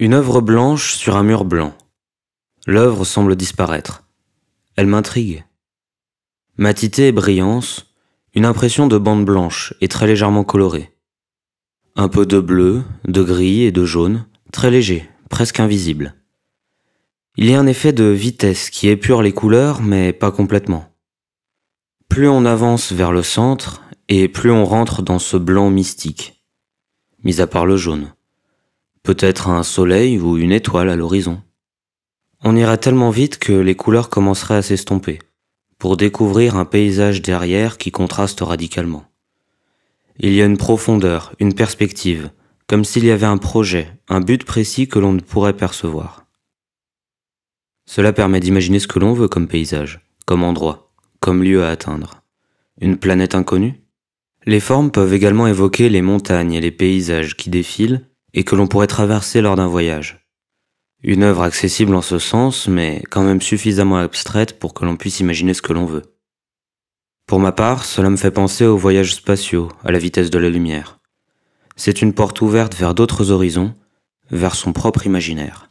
Une œuvre blanche sur un mur blanc. L'œuvre semble disparaître. Elle m'intrigue. Matité et brillance, une impression de bande blanche et très légèrement colorée. Un peu de bleu, de gris et de jaune, très léger, presque invisible. Il y a un effet de vitesse qui épure les couleurs, mais pas complètement. Plus on avance vers le centre, et plus on rentre dans ce blanc mystique, mis à part le jaune peut-être un soleil ou une étoile à l'horizon. On ira tellement vite que les couleurs commenceraient à s'estomper, pour découvrir un paysage derrière qui contraste radicalement. Il y a une profondeur, une perspective, comme s'il y avait un projet, un but précis que l'on ne pourrait percevoir. Cela permet d'imaginer ce que l'on veut comme paysage, comme endroit, comme lieu à atteindre. Une planète inconnue Les formes peuvent également évoquer les montagnes et les paysages qui défilent et que l'on pourrait traverser lors d'un voyage. Une œuvre accessible en ce sens, mais quand même suffisamment abstraite pour que l'on puisse imaginer ce que l'on veut. Pour ma part, cela me fait penser aux voyages spatiaux, à la vitesse de la lumière. C'est une porte ouverte vers d'autres horizons, vers son propre imaginaire.